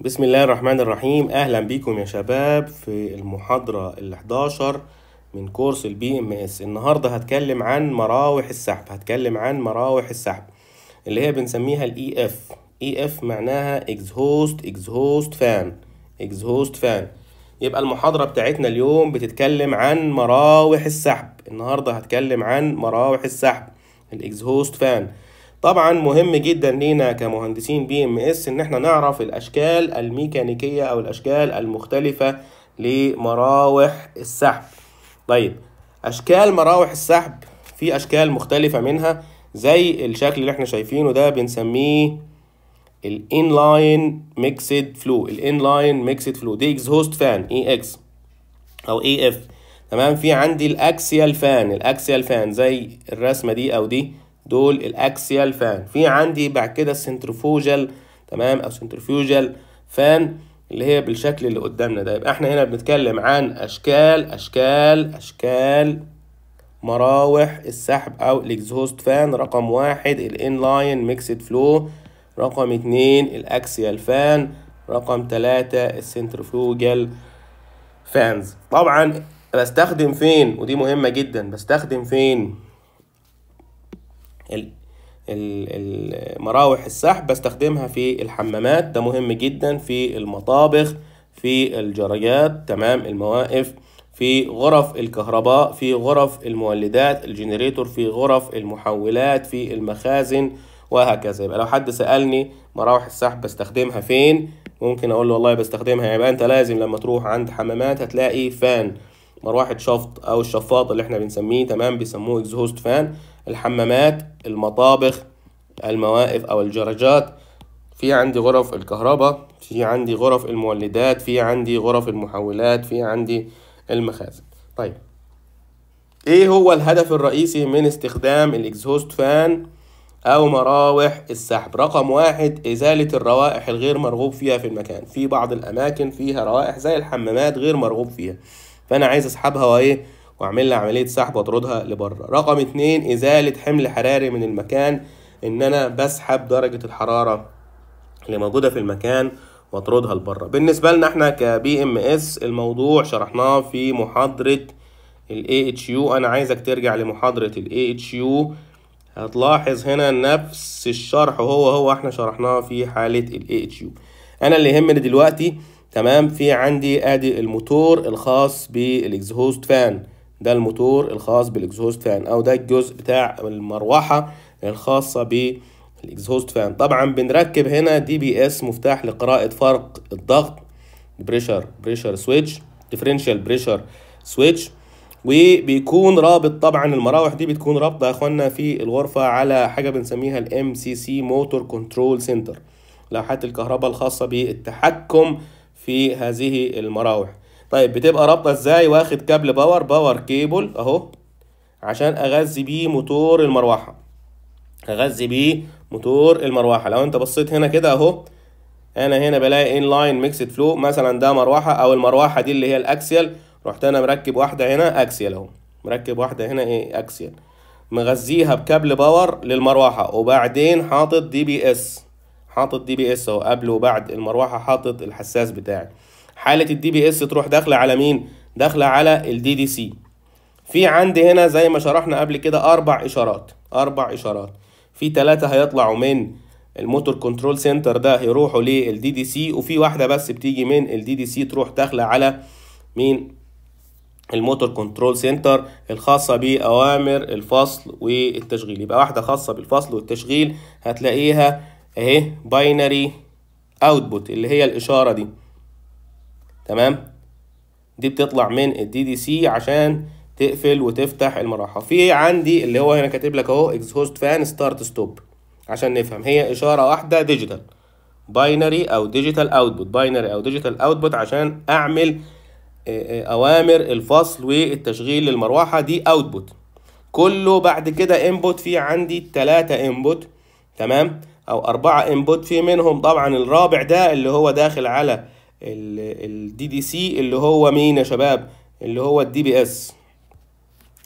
بسم الله الرحمن الرحيم اهلا بيكم يا شباب في المحاضرة ال 11 من كورس البي ام اس النهاردة هتكلم عن مراوح السحب هتكلم عن مراوح السحب اللي هي بنسميها الاي اف اي اف معناها اكزهوست اكزهوست فان اكزهوست فان يبقى المحاضرة بتاعتنا اليوم بتتكلم عن مراوح السحب النهاردة هتكلم عن مراوح السحب الاكزهوست فان طبعا مهم جدا لينا كمهندسين بي ام اس ان احنا نعرف الاشكال الميكانيكيه او الاشكال المختلفه لمراوح السحب طيب اشكال مراوح السحب في اشكال مختلفه منها زي الشكل اللي احنا شايفينه ده بنسميه الانلاين ميكسد فلو الانلاين ميكسد فلو دي اكزوست فان اي اكس e او اي e اف تمام في عندي الاكسيال فان الاكسيال فان زي الرسمه دي او دي دول الاكسيال فان في عندي بعد كده السنترفوجال تمام او سنترفوجال فان اللي هي بالشكل اللي قدامنا ده يبقى احنا هنا بنتكلم عن اشكال اشكال اشكال مراوح السحب او الاكزوست فان رقم واحد الان لاين ميكسد فلو رقم اتنين الاكسيال فان رقم تلاتة السنترفوجال فانز طبعا بستخدم فين ودي مهمة جدا بستخدم فين المراوح السحب بستخدمها في الحمامات ده مهم جدا في المطابخ في الجريات تمام المواقف في غرف الكهرباء في غرف المولدات الجنريتور في غرف المحولات في المخازن وهكذا يبقى لو حد سألني مراوح السحب بستخدمها فين ممكن اقول له والله بستخدمها يبقى انت لازم لما تروح عند حمامات هتلاقي فان مروحه شفط او الشفاط اللي احنا بنسميه تمام بيسموه اكزهوست فان الحمامات المطابخ المواقف او الجراجات في عندي غرف الكهرباء في عندي غرف المولدات في عندي غرف المحولات في عندي المخازن طيب ايه هو الهدف الرئيسي من استخدام الاكزهوست فان او مراوح السحب رقم واحد ازالة الروائح الغير مرغوب فيها في المكان في بعض الاماكن فيها روائح زي الحمامات غير مرغوب فيها فانا عايز اسحبها وايه واعمل لها عمليه سحب واطردها لبره رقم اتنين ازاله حمل حراري من المكان ان انا بسحب درجه الحراره اللي موجوده في المكان واطردها لبره بالنسبه لنا احنا كبي ام اس الموضوع شرحناه في محاضره الاي اتش يو انا عايزك ترجع لمحاضره الاي اتش يو هتلاحظ هنا نفس الشرح هو هو احنا شرحناه في حاله الاي اتش يو انا اللي يهمني دلوقتي تمام في عندي ادي الموتور الخاص بالاكزهوست فان ده الموتور الخاص بالاكزهوست فان او ده الجزء بتاع المروحه الخاصه بالاكزهوست فان طبعا بنركب هنا دي بي اس مفتاح لقراءه فرق الضغط بريشر بريشر سويتش ديفرنشال بريشر سويتش وبيكون رابط طبعا المراوح دي بتكون رابطه يا اخوانا في الغرفه على حاجه بنسميها الام سي سي موتور كنترول سنتر لوحات الكهرباء الخاصه بالتحكم في هذه المراوح طيب بتبقى رابطه ازاي واخد كابل باور باور كيبل اهو عشان اغذي بيه موتور المروحه اغذي بيه موتور المروحه لو انت بصيت هنا كده اهو انا هنا بلاقي ان لاين ميكسد فلو مثلا ده مروحه او المروحه دي اللي هي الاكسيال رحت انا مركب واحده هنا اكسيال اهو مركب واحده هنا ايه اكسيال مغذيها بكابل باور للمروحه وبعدين حاطط دي بي اس حاطط دي بي اس اهو قبل وبعد المروحه حاطط الحساس بتاعي حاله الدي بي اس تروح داخله على مين داخله على الدي دي سي في عندي هنا زي ما شرحنا قبل كده اربع اشارات اربع اشارات في ثلاثه هيطلعوا من الموتور كنترول سنتر ده هيروحوا للدي دي سي وفي واحده بس بتيجي من الدي دي سي تروح داخله على مين الموتور كنترول سنتر الخاصه باوامر الفصل والتشغيل يبقى واحده خاصه بالفصل والتشغيل هتلاقيها اهي باينري اوتبوت اللي هي الاشاره دي تمام دي بتطلع من الدي دي سي عشان تقفل وتفتح المروحه في عندي اللي هو هنا كاتب لك اهو اكزوست فان ستارت ستوب عشان نفهم هي اشاره واحده ديجيتال باينري او ديجيتال اوتبوت باينري او ديجيتال اوتبوت عشان اعمل آه، آه، اوامر الفصل والتشغيل للمروحه دي اوتبوت كله بعد كده انبوت في عندي 3 انبوت تمام او اربعه انبوت في منهم طبعا الرابع ده اللي هو داخل على الدي دي سي اللي هو مين يا شباب اللي هو الدي بي اس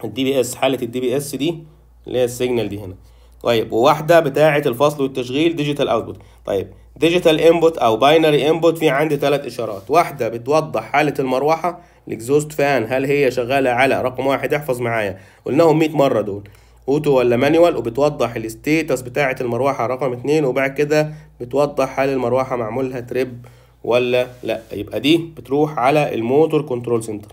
الدي بي اس حاله الدي بي اس دي اللي هي السيجنال دي هنا طيب وواحده بتاعه الفصل والتشغيل ديجيتال اوتبوت طيب ديجيتال انبوت او باينري انبوت في عندي ثلاث اشارات واحده بتوضح حاله المروحه الاكزوست فان هل هي شغاله على رقم واحد احفظ معايا قلناهم 100 مره دول اوتو ولا مانيوال وبتوضح الستيتس بتاعه المروحه رقم اتنين وبعد كده بتوضح هل المروحه معمولها تريب ولا لا يبقى دي بتروح على الموتور كنترول سنتر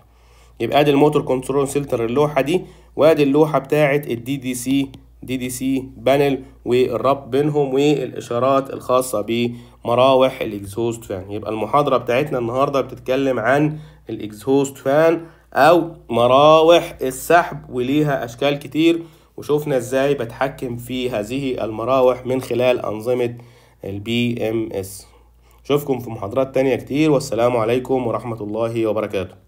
يبقى ادي الموتور كنترول سنتر اللوحه دي وادي اللوحه بتاعه الدي دي سي دي دي سي بانل والرب بينهم والاشارات الخاصه بمراوح الاكزوست فان يبقى المحاضره بتاعتنا النهارده بتتكلم عن الاكزوست فان او مراوح السحب وليها اشكال كتير وشوفنا ازاي بتحكم في هذه المراوح من خلال انظمة البي ام اس اشوفكم في محاضرات تانية كتير والسلام عليكم ورحمة الله وبركاته